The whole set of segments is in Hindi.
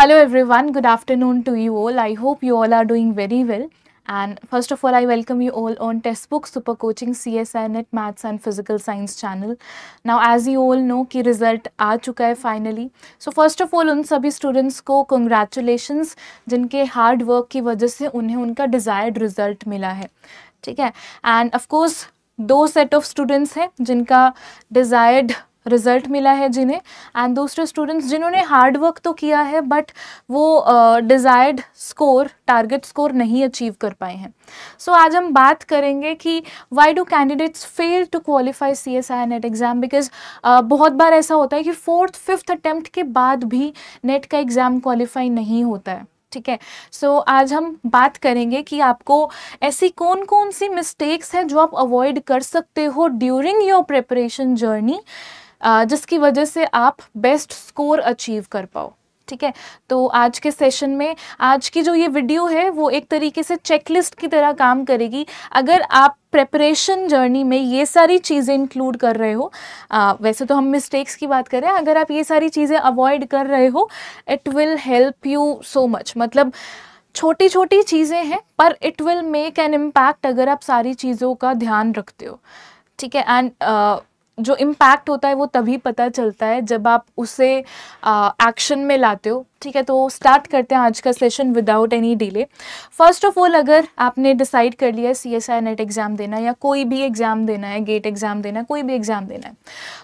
Hello everyone, good afternoon to you all. I hope you all are doing very well. And first of all, I welcome you all on Textbook Super Coaching CSINet Maths and Physical Science channel. Now, as you all know कि result आ चुका है finally. So first of all, उन सभी students को congratulations जिनके hard work की वजह से उन्हें उनका desired result मिला है ठीक है एंड ऑफ कोर्स दो सेट ऑफ स्टूडेंट्स हैं जिनका डिज़ायर्ड रिज़ल्ट मिला है जिन्हें एंड दूसरे स्टूडेंट्स जिन्होंने हार्ड वर्क तो किया है बट वो डिज़ायर्ड स्कोर टारगेट स्कोर नहीं अचीव कर पाए हैं सो so, आज हम बात करेंगे कि why do candidates fail to qualify C S I NET exam because बहुत बार ऐसा होता है कि फोर्थ फिफ्थ अटैम्प्ट के बाद भी नेट का एग्ज़ाम क्वालिफाई नहीं होता है ठीक है सो so, आज हम बात करेंगे कि आपको ऐसी कौन कौन सी मिस्टेक्स हैं जो आप अवॉइड कर सकते हो ड्यूरिंग योर प्रिपरेशन जर्नी जिसकी वजह से आप बेस्ट स्कोर अचीव कर पाओ ठीक है तो आज के सेशन में आज की जो ये वीडियो है वो एक तरीके से चेकलिस्ट की तरह काम करेगी अगर आप प्रेपरेशन जर्नी में ये सारी चीज़ें इंक्लूड कर रहे हो आ, वैसे तो हम मिस्टेक्स की बात करें अगर आप ये सारी चीज़ें अवॉइड कर रहे हो it will help you so much मतलब छोटी छोटी चीज़ें हैं पर it will make an impact अगर आप सारी चीज़ों का ध्यान रखते हो ठीक है एंड जो इम्पैक्ट होता है वो तभी पता चलता है जब आप उसे एक्शन में लाते हो ठीक है तो स्टार्ट करते हैं आज का session without any delay first of all अगर आपने डिसाइड कर लिया C S I NET exam देना या कोई भी एग्ज़ाम देना है गेट एग्ज़ाम देना है कोई भी एग्ज़ाम देना है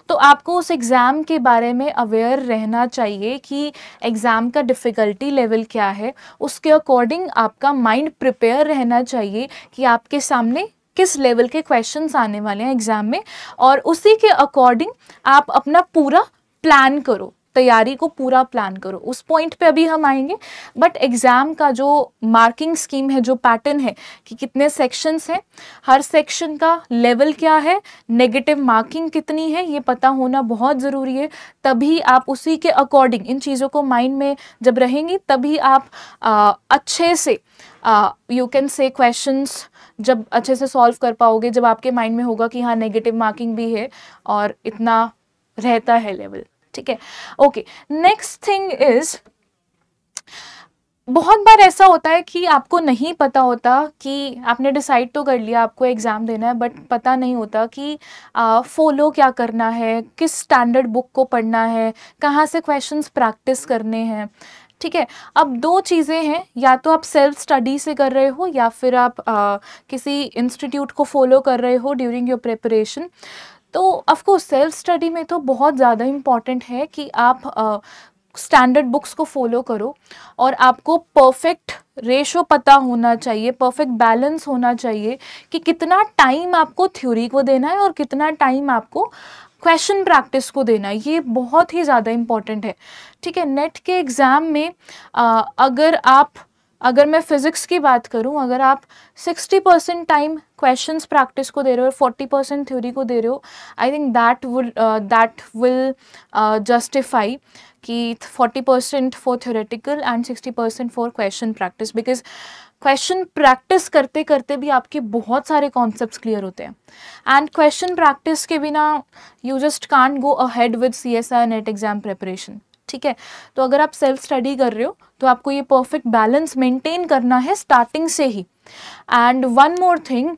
तो आपको उस एग्ज़ाम के बारे में अवेयर रहना चाहिए कि एग्ज़ाम का डिफ़िकल्टी लेवल क्या है उसके अकॉर्डिंग आपका माइंड प्रिपेयर रहना चाहिए कि आपके सामने किस लेवल के क्वेश्चंस आने वाले हैं एग्ज़ाम में और उसी के अकॉर्डिंग आप अपना पूरा प्लान करो तैयारी को पूरा प्लान करो उस पॉइंट पे अभी हम आएंगे बट एग्ज़ाम का जो मार्किंग स्कीम है जो पैटर्न है कि कितने सेक्शंस हैं हर सेक्शन का लेवल क्या है नेगेटिव मार्किंग कितनी है ये पता होना बहुत ज़रूरी है तभी आप उसी के अकॉर्डिंग इन चीज़ों को माइंड में जब रहेंगी तभी आप आ, अच्छे से यू कैन से क्वेश्चंस जब अच्छे से सॉल्व कर पाओगे जब आपके माइंड में होगा कि हाँ नेगेटिव मार्किंग भी है और इतना रहता है लेवल ठीक है ओके नेक्स्ट थिंग इज बहुत बार ऐसा होता है कि आपको नहीं पता होता कि आपने डिसाइड तो कर लिया आपको एग्ज़ाम देना है बट पता नहीं होता कि फॉलो uh, क्या करना है किस स्टैंडर्ड बुक को पढ़ना है कहाँ से क्वेश्चंस प्रैक्टिस करने हैं ठीक है अब दो चीज़ें हैं या तो आप सेल्फ स्टडी से कर रहे हो या फिर आप आ, किसी इंस्टीट्यूट को फॉलो कर रहे हो ड्यूरिंग योर प्रिपरेशन तो ऑफकोर्स सेल्फ स्टडी में तो बहुत ज़्यादा इम्पॉर्टेंट है कि आप स्टैंडर्ड बुक्स को फॉलो करो और आपको परफेक्ट रेशो पता होना चाहिए परफेक्ट बैलेंस होना चाहिए कि कितना टाइम आपको थ्योरी को देना है और कितना टाइम आपको क्वेश्चन प्रैक्टिस को देना ये बहुत ही ज़्यादा इम्पॉर्टेंट है ठीक है नेट के एग्ज़ाम में आ, अगर आप अगर मैं फ़िज़िक्स की बात करूं अगर आप 60 परसेंट टाइम क्वेश्चन प्रैक्टिस को दे रहे हो और 40 परसेंट थ्योरी को दे रहे हो I think that would that will justify कि 40 percent for theoretical and 60 percent for question practice because question practice करते करते भी आपके बहुत सारे कॉन्सेप्ट क्लियर होते हैं एंड क्वेश्चन प्रैक्टिस के बिना you just can't go ahead with C S I NET exam preparation ठीक है तो अगर आप सेल्फ स्टडी कर रहे हो तो आपको ये परफेक्ट बैलेंस मेंटेन करना है स्टार्टिंग से ही and one more thing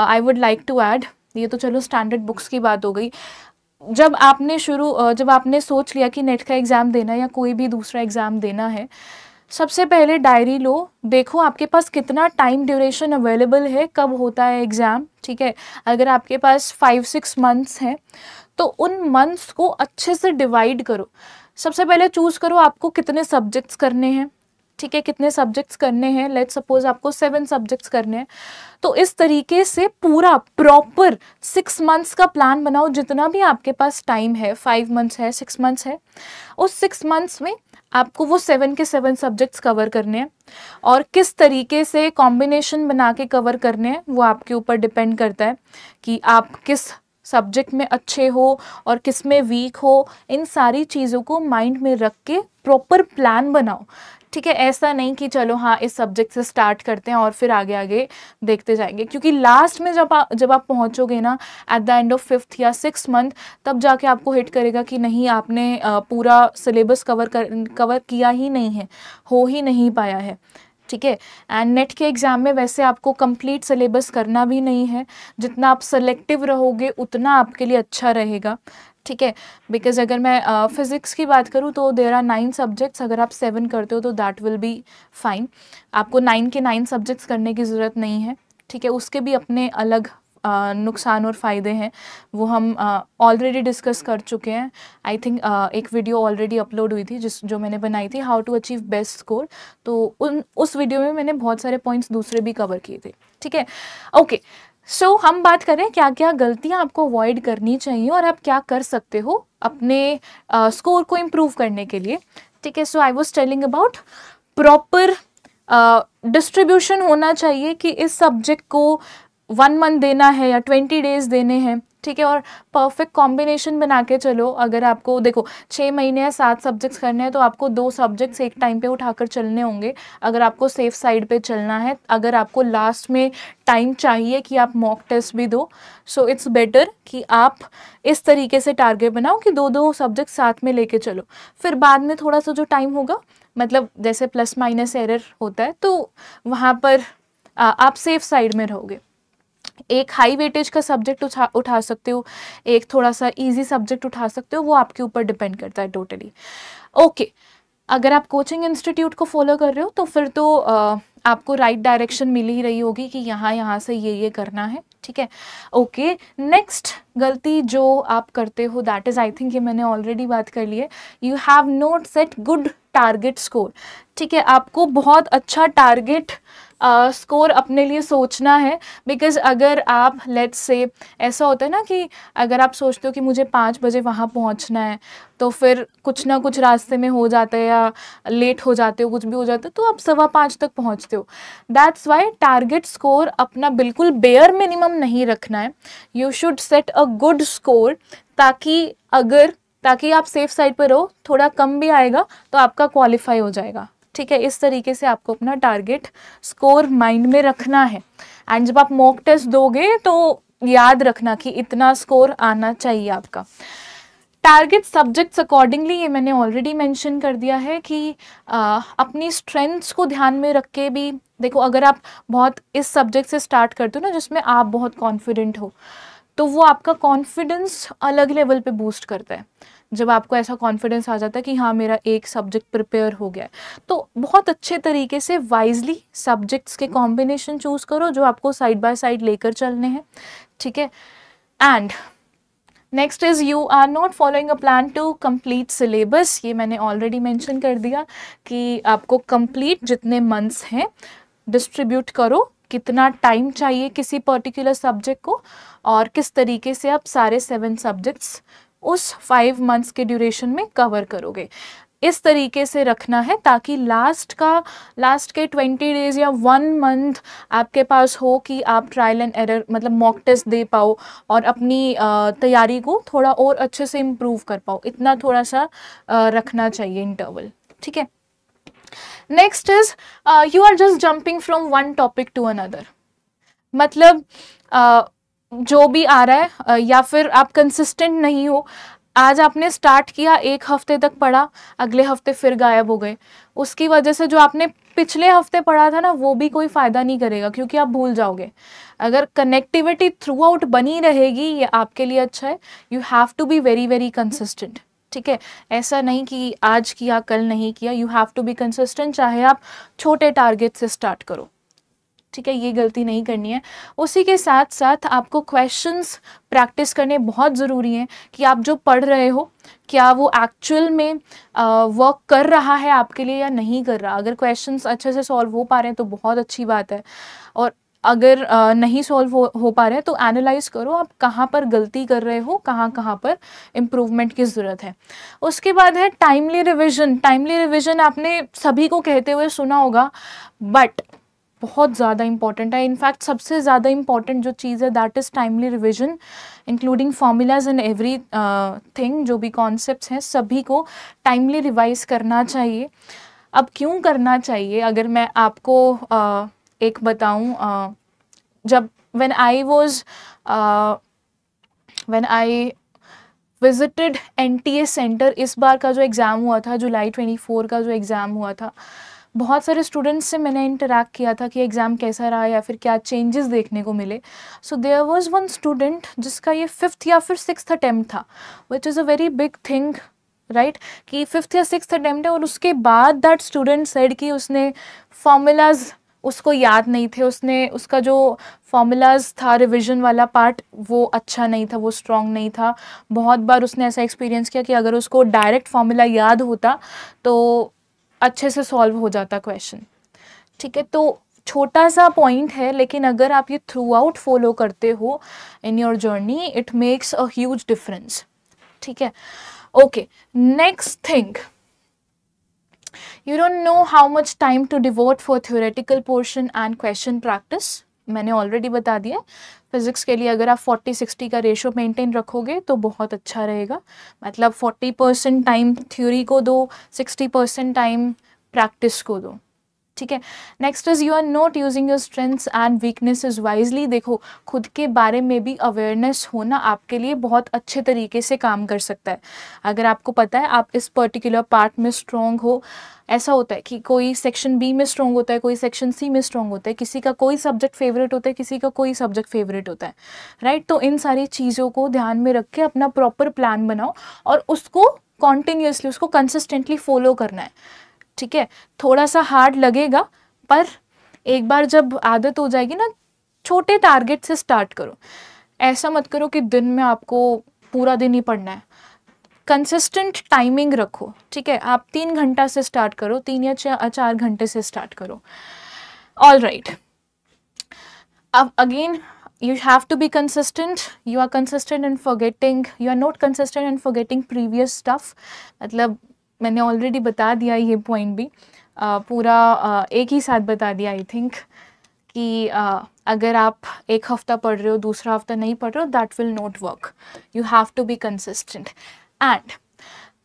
I would like to add ये तो चलो स्टैंडर्ड बुक्स की बात हो गई जब आपने शुरू uh, जब आपने सोच लिया कि नेट का एग्ज़ाम देना है या कोई भी दूसरा एग्ज़ाम देना है सबसे पहले डायरी लो देखो आपके पास कितना टाइम ड्यूरेशन अवेलेबल है कब होता है एग्ज़ाम ठीक है अगर आपके पास फाइव सिक्स मंथ्स हैं तो उन मंथ्स को अच्छे से डिवाइड करो सबसे पहले चूज़ करो आपको कितने सब्जेक्ट्स करने हैं ठीक है कितने सब्जेक्ट्स करने हैं लेट सपोज आपको सेवन सब्जेक्ट्स करने हैं तो इस तरीके से पूरा प्रॉपर सिक्स मंथ्स का प्लान बनाओ जितना भी आपके पास टाइम है फाइव मंथ्स है सिक्स मंथ्स है उस सिक्स मंथ्स में आपको वो सेवन के सेवन सब्जेक्ट्स कवर करने हैं और किस तरीके से कॉम्बिनेशन बना के कवर करने हैं वो आपके ऊपर डिपेंड करता है कि आप किस सब्जेक्ट में अच्छे हो और किस में वीक हो इन सारी चीज़ों को माइंड में रख के प्रॉपर प्लान बनाओ ठीक है ऐसा नहीं कि चलो हाँ इस सब्जेक्ट से स्टार्ट करते हैं और फिर आगे आगे देखते जाएंगे क्योंकि लास्ट में जब आ, जब आप पहुँचोगे ना at the end of fifth या सिक्स मंथ तब जाके आपको हिट करेगा कि नहीं आपने पूरा सिलेबस कवर कर कवर किया ही नहीं है हो ही नहीं पाया है ठीक है एंड नेट के एग्ज़ाम में वैसे आपको कंप्लीट सिलेबस करना भी नहीं है जितना आप सेलेक्टिव रहोगे उतना आपके लिए अच्छा रहेगा ठीक है बिकॉज अगर मैं फिज़िक्स uh, की बात करूँ तो देर आर नाइन सब्जेक्ट्स अगर आप सेवन करते हो तो दैट विल बी फाइन आपको नाइन के नाइन सब्जेक्ट्स करने की ज़रूरत नहीं है ठीक है उसके भी अपने अलग uh, नुकसान और फ़ायदे हैं वो हम ऑलरेडी uh, डिस्कस कर चुके हैं आई थिंक uh, एक वीडियो ऑलरेडी अपलोड हुई थी जिस जो मैंने बनाई थी how to achieve best score तो उन उस वीडियो में मैंने बहुत सारे पॉइंट्स दूसरे भी कवर किए थे ठीक है ओके okay. सो so, हम बात करें क्या क्या गलतियां आपको अवॉइड करनी चाहिए और आप क्या कर सकते हो अपने स्कोर uh, को इम्प्रूव करने के लिए ठीक है so I was telling about proper distribution होना चाहिए कि इस सब्जेक्ट को वन मंथ देना है या ट्वेंटी डेज देने हैं ठीक है और परफेक्ट कॉम्बिनेशन बना के चलो अगर आपको देखो छः महीने या सात सब्जेक्ट्स करने हैं तो आपको दो सब्जेक्ट्स एक टाइम पे उठाकर चलने होंगे अगर आपको सेफ साइड पे चलना है अगर आपको लास्ट में टाइम चाहिए कि आप मॉक टेस्ट भी दो सो इट्स बेटर कि आप इस तरीके से टारगेट बनाओ कि दो दो सब्जेक्ट साथ में लेके चलो फिर बाद में थोड़ा सा जो टाइम होगा मतलब जैसे प्लस माइनस एरर होता है तो वहाँ पर आ, आप सेफ साइड में रहोगे एक हाई वेटेज का सब्जेक्ट उठा उठा सकते हो एक थोड़ा सा इजी सब्जेक्ट उठा सकते हो वो आपके ऊपर डिपेंड करता है टोटली ओके okay, अगर आप कोचिंग इंस्टीट्यूट को फॉलो कर रहे हो तो फिर तो आ, आपको राइट right डायरेक्शन मिल ही रही होगी कि यहाँ यहाँ से ये ये करना है ठीक है ओके नेक्स्ट गलती जो आप करते हो दैट इज़ आई थिंक ये मैंने ऑलरेडी बात कर ली है you have not set good target score ठीक है आपको बहुत अच्छा टारगेट स्कोर uh, अपने लिए सोचना है बिकॉज अगर आप लेट्स से ऐसा होता है ना कि अगर आप सोचते हो कि मुझे पाँच बजे वहाँ पहुँचना है तो फिर कुछ ना कुछ रास्ते में हो जाता है या लेट हो जाते हो कुछ भी हो जाता है तो आप सवा पाँच तक पहुँचते हो दैट्स वाई टारगेट स्कोर अपना बिल्कुल बेयर मिनिमम नहीं रखना है you should set a good score ताकि अगर ताकि आप सेफ साइड पर रहो थोड़ा कम भी आएगा तो आपका क्वालिफाई हो जाएगा ठीक है इस तरीके से आपको अपना टारगेट स्कोर माइंड में रखना है एंड जब आप मॉक टेस्ट दोगे तो याद रखना कि इतना स्कोर आना चाहिए आपका टारगेट सब्जेक्ट्स अकॉर्डिंगली ये मैंने ऑलरेडी मेंशन कर दिया है कि आ, अपनी स्ट्रेंथ्स को ध्यान में रख के भी देखो अगर आप बहुत इस सब्जेक्ट से स्टार्ट करते हो ना जिसमें आप बहुत कॉन्फिडेंट हो तो वो आपका कॉन्फिडेंस अलग लेवल पे बूस्ट करता है जब आपको ऐसा कॉन्फिडेंस आ जाता है कि हाँ मेरा एक सब्जेक्ट प्रिपेयर हो गया है तो बहुत अच्छे तरीके से वाइजली सब्जेक्ट्स के कॉम्बिनेशन चूज़ करो जो आपको साइड बाय साइड लेकर चलने हैं ठीक है and next is you are not following a plan to complete syllabus ये मैंने ऑलरेडी मैंशन कर दिया कि आपको कंप्लीट जितने मंथ्स हैं डिस्ट्रीब्यूट करो कितना टाइम चाहिए किसी पर्टिकुलर सब्जेक्ट को और किस तरीके से आप सारे सेवन सब्जेक्ट्स उस फाइव मंथ्स के ड्यूरेशन में कवर करोगे इस तरीके से रखना है ताकि लास्ट का लास्ट के ट्वेंटी डेज या वन मंथ आपके पास हो कि आप ट्रायल एंड एरर मतलब मॉक टेस्ट दे पाओ और अपनी तैयारी को थोड़ा और अच्छे से इम्प्रूव कर पाओ इतना थोड़ा सा रखना चाहिए इंटरवल ठीक है next is you are just jumping from one topic to another मतलब uh, जो भी आ रहा है uh, या फिर आप कंसिस्टेंट नहीं हो आज आपने स्टार्ट किया एक हफ्ते तक पढ़ा अगले हफ्ते फिर गायब हो गए उसकी वजह से जो आपने पिछले हफ्ते पढ़ा था ना वो भी कोई फ़ायदा नहीं करेगा क्योंकि आप भूल जाओगे अगर कनेक्टिविटी थ्रू आउट बनी रहेगी ये आपके लिए अच्छा है you have to be very very consistent ठीक है ऐसा नहीं कि आज किया कल नहीं किया you have to be consistent चाहे आप छोटे टारगेट से स्टार्ट करो ठीक है ये गलती नहीं करनी है उसी के साथ साथ आपको क्वेश्चंस प्रैक्टिस करने बहुत ज़रूरी हैं कि आप जो पढ़ रहे हो क्या वो एक्चुअल में वर्क कर रहा है आपके लिए या नहीं कर रहा अगर क्वेश्चंस अच्छे से सॉल्व हो पा रहे हैं तो बहुत अच्छी बात है और अगर नहीं सॉल्व हो, हो पा रहे हैं तो एनालाइज करो आप कहाँ पर गलती कर रहे हो कहाँ कहाँ पर इम्प्रूवमेंट की ज़रूरत है उसके बाद है टाइमली रिविजन टाइमली रिविजन आपने सभी को कहते हुए सुना होगा बट बहुत ज़्यादा इंपॉर्टेंट है इनफैक्ट सबसे ज़्यादा इंपॉर्टेंट जो चीज़ है that is timely revision including formulas in everything जो भी कॉन्सेप्ट हैं सभी को टाइमली रिवाइज करना चाहिए अब क्यों करना चाहिए अगर मैं आपको uh, एक बताऊँ जब when I was when I visited N T A centre इस बार का जो एग्ज़ाम हुआ था जुलाई ट्वेंटी फोर का जो एग्ज़ाम हुआ था बहुत सारे स्टूडेंट्स से मैंने इंटरेक्ट किया था कि एग्ज़ाम कैसा रहा या फिर क्या चेंजेस देखने को मिले so there was one student जिसका ये फिफ्थ या फिर सिक्स अटैम्प्ट था which is a very big thing right कि फिफ्थ या सिक्स अटैम्प्ट है और उसके बाद दैट स्टूडेंट सेड कि उसने फॉर्मूलाज उसको याद नहीं थे उसने उसका जो फॉर्मूलाज था रिवीजन वाला पार्ट वो अच्छा नहीं था वो स्ट्रॉन्ग नहीं था बहुत बार उसने ऐसा एक्सपीरियंस किया कि अगर उसको डायरेक्ट फॉर्मूला याद होता तो अच्छे से सॉल्व हो जाता क्वेश्चन ठीक है तो छोटा सा पॉइंट है लेकिन अगर आप ये थ्रू आउट फॉलो करते हो in your journey it makes a huge difference ठीक है okay next thing you don't know how much time to devote for theoretical portion and question practice मैंने ऑलरेडी बता दिया है फिज़िक्स के लिए अगर आप 40-60 का रेशो मेंटेन रखोगे तो बहुत अच्छा रहेगा मतलब 40 परसेंट टाइम थ्योरी को दो 60 परसेंट टाइम प्रैक्टिस को दो ठीक है next is you are not using your strengths and weaknesses wisely देखो खुद के बारे में भी अवेयरनेस होना आपके लिए बहुत अच्छे तरीके से काम कर सकता है अगर आपको पता है आप इस पर्टिकुलर पार्ट में स्ट्रॉन्ग हो ऐसा होता है कि कोई सेक्शन बी में स्ट्रॉन्ग होता है कोई सेक्शन सी में स्ट्रॉन्ग होता है किसी का कोई सब्जेक्ट फेवरेट होता है किसी का कोई सब्जेक्ट फेवरेट होता है राइट तो इन सारी चीज़ों को ध्यान में रख के अपना प्रॉपर प्लान बनाओ और उसको कॉन्टिन्यूसली उसको कंसिस्टेंटली फॉलो करना है ठीक है थोड़ा सा हार्ड लगेगा पर एक बार जब आदत हो जाएगी ना छोटे टारगेट से स्टार्ट करो ऐसा मत करो कि दिन में आपको पूरा दिन ही पढ़ना है कंसिस्टेंट टाइमिंग रखो ठीक है आप तीन घंटा से स्टार्ट करो तीन या चार घंटे से स्टार्ट करो ऑल राइट अब again you have to be consistent you are consistent in forgetting you are not consistent in forgetting previous stuff मतलब मैंने ऑलरेडी बता दिया ये पॉइंट भी आ, पूरा आ, एक ही साथ बता दिया आई थिंक कि आ, अगर आप एक हफ्ता पढ़ रहे हो दूसरा हफ्ता नहीं पढ़ रहे हो that will not work you have to be consistent and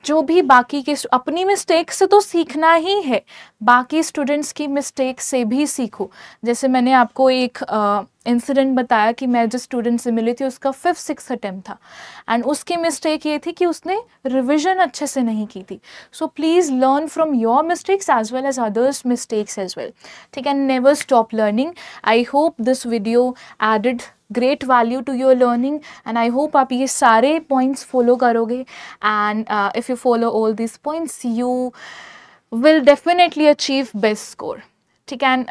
जो भी बाकी के अपनी मिस्टेक से तो सीखना ही है बाकी स्टूडेंट्स की मिस्टेक से भी सीखो जैसे मैंने आपको एक इंसिडेंट uh, बताया कि मैं जिस स्टूडेंट से मिली थी उसका फिफ्थ सिक्स अटैम्प्ट था एंड उसकी मिस्टेक ये थी कि उसने रिविजन अच्छे से नहीं की थी so please learn from your mistakes as well as others mistakes as well ठीक है never stop learning I hope this video added great value to your learning and I hope आप ये सारे पॉइंट्स फॉलो करोगे and if you follow all this points you will definitely achieve best score ठीक एंड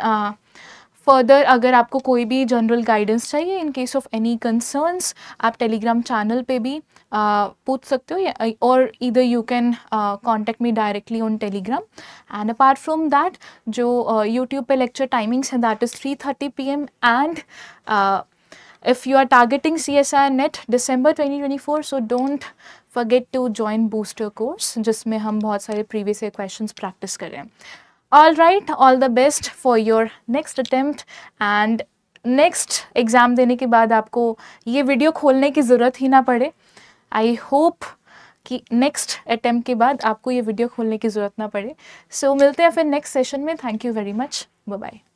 फर्दर uh, अगर आपको कोई भी जनरल गाइडेंस चाहिए in case of any concerns आप टेलीग्राम चैनल पे भी uh, पूछ सकते हो और इधर you can contact me directly on Telegram and apart from that जो यूट्यूब uh, पे लेक्चर टाइमिंग्स हैं that is three thirty P M and if you are targeting CSIR NET December 2024 so don't forget to join booster course जिसमें हम बहुत सारे previous year questions practice करें all right all the best for your next attempt and next exam देने के बाद आपको ये video खोलने की ज़रूरत ही ना पड़े I hope कि नेक्स्ट अटैम्प्ट के बाद आपको ये वीडियो खोलने की ज़रूरत ना पड़े सो so, मिलते हैं फिर नेक्स्ट सेशन में thank you very much bye bye